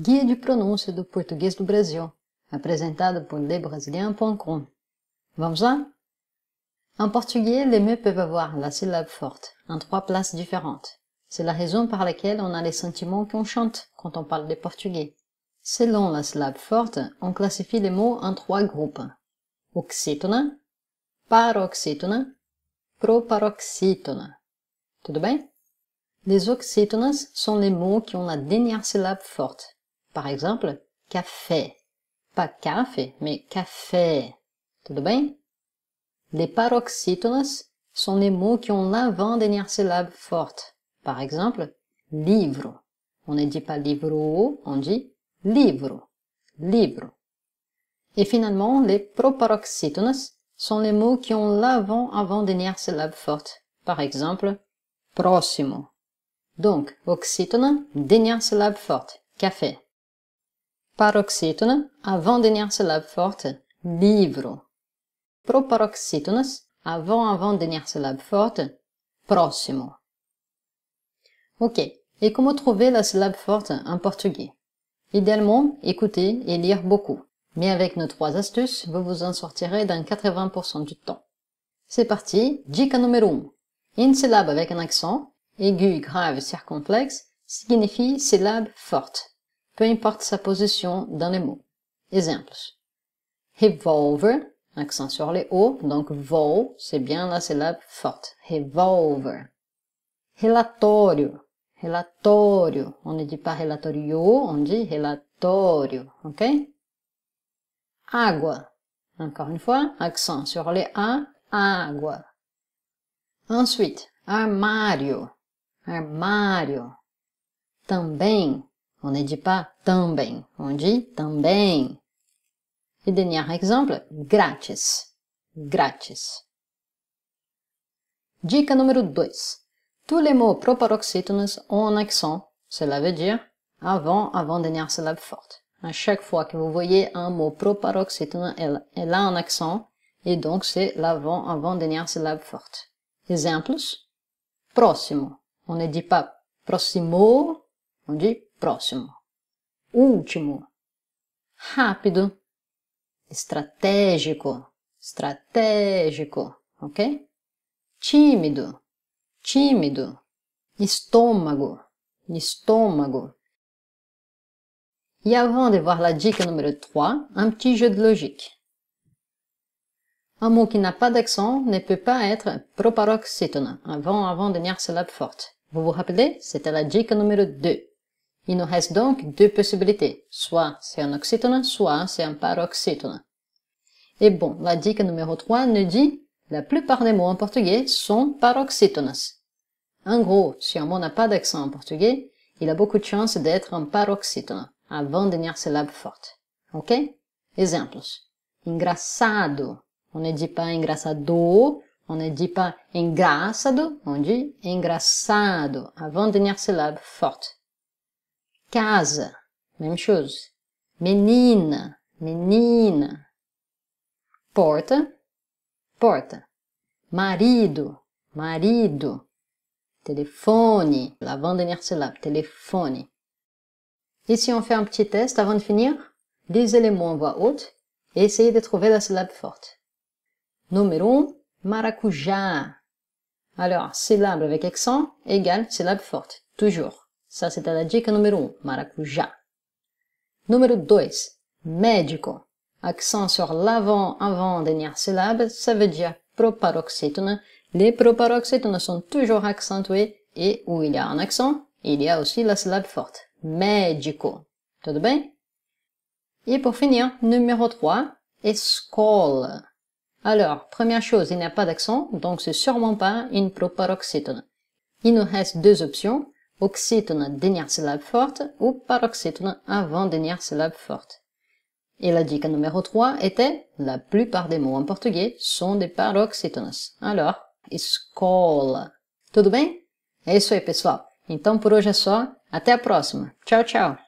Guia de pronúncia du portugais du Brésil, apresentado por LeBrasilien.com. Vamos lá? En portugais, les mots peuvent avoir la syllabe forte en trois places différentes. C'est la raison par laquelle on a les sentiments qu'on chante quand on parle de portugais. Selon la syllabe forte, on classifie les mots en trois groupes. Oxítona, paroxítona, proparoxítona. Tudo bem? Les oxítonas sont les mots qui ont la dernière syllabe forte. Par exemple, « café. Pas café, mais café. Tout de bien Les paroxytones sont les mots qui ont l'avant dernière syllabe forte. Par exemple, livre. On ne dit pas livro, on dit livre ». Livre. Et finalement, les proparoxytones sont les mots qui ont l'avant avant dernière syllabe forte. Par exemple, próximo. Donc, oxytone, dernière syllabe forte, café. Paroxitone avant-dernière syllabe forte, livro. Proparoxítonas, avant-avant-dernière syllabe forte, próximo. Ok, et comment trouver la syllabe forte en portugais Idéalement, écouter et lire beaucoup. Mais avec nos trois astuces, vous vous en sortirez dans 80% du temps. C'est parti, dica numéro 1. Une syllabe avec un accent, aigu, grave, circonflexe, signifie syllabe forte. peu importe sa position dans les mots. Exemples. Revolver, accent sur les O, donc vol, c'est bien la syllabe forte. Revolver. Relatório, relatório. On ne dit pas relatório, on dit relatório, ok? Água. Encore une fois, accent sur les A, água. Ensuite, armário, armário. Também, On ne dit pas também, on dit também. Et dernier exemple, gratis gratis Dica número 2. Tous les mots proparoxytones ont un accent, cela veut dire avant, avant-dernière syllabe forte. À chaque fois que vous voyez un mot proparoxytone, elle, a un accent, et donc c'est l'avant, avant-dernière syllabe forte. Exemples. Próximo. On ne dit pas próximo, on dit próximo. Último. Rápido. Estratégico. Estratégico. Ok? Tímido. Tímido. Estômago. Estômago. Et avant de voir la dica numéro 3, un petit jeu de logique. Un mot qui n'a pas d'accent ne peut pas être proparoxytone, avant avant de ce syllabe forte. Vous vous rappelez C'était la dica numéro 2. Il nous reste donc deux possibilités, soit c'est un oxytone, soit c'est un paroxytone. Et bon, la dica numéro 3 nous dit la plupart des mots en portugais sont paroxytones. En gros, si un mot n'a pas d'accent en portugais, il a beaucoup de chances d'être un paroxytone, avant de ses syllabe forte. Ok? Exemples. Engraçado. On ne dit pas engraçado, on ne dit pas engraçado, on dit engraçado, avant de ses syllabe forte. Case, même chose. Menine, menine. Porte, porte. Marido, marido. Telefone, l'avant-dernière syllabe, téléphone. Ici, on fait un petit test avant de finir. Lisez les mots en voix haute et essayez de trouver la syllabe forte. Numéro 1, maracujá. Alors, syllabe avec accent égale syllabe forte, toujours. Ça, c'était la da dica 1, maracujá. numéro 2, médico. Accent sur l'avant avant dernière syllabe, ça veut dire proparoxytone. Les proparoxytones sont toujours accentués et où il y a un accent, il y a aussi la syllabe forte. Médico. Tout bien Et pour finir, numéro 3, escola. Alors, première chose, il n'y a pas d'accent, donc c'est sûrement pas une proparoxytone. Il nous reste deux options oxytone dernière syllabe forte ou paroxytone avant dernière syllabe forte. Et la dica numéro 3 était la plupart des mots en portugais sont des paroxytones. Alors, escola. Tudo bem? É isso aí, pessoal. Então por hoje é só. Até a próxima. Tchau, tchau.